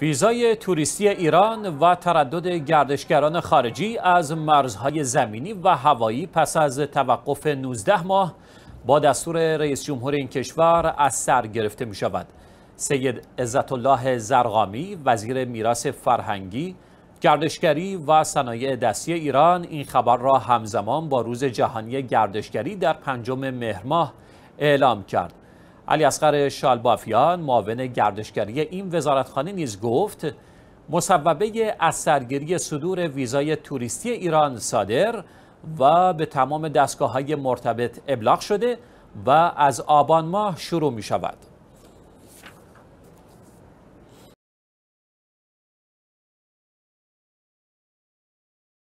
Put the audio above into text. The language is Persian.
ویزای توریستی ایران و تردد گردشگران خارجی از مرزهای زمینی و هوایی پس از توقف 19 ماه با دستور رئیس جمهور این کشور از سر گرفته می شود. سید عزت الله زرغامی وزیر میراث فرهنگی گردشگری و صنایع دستی ایران این خبر را همزمان با روز جهانی گردشگری در پنجم مهر ماه اعلام کرد. علی اصغر شالبافیان معاون گردشگری این وزارتخانه نیز گفت مصوبه از سرگیری صدور ویزای توریستی ایران صادر و به تمام دستگاه های مرتبط ابلاغ شده و از آبان ماه شروع می شود.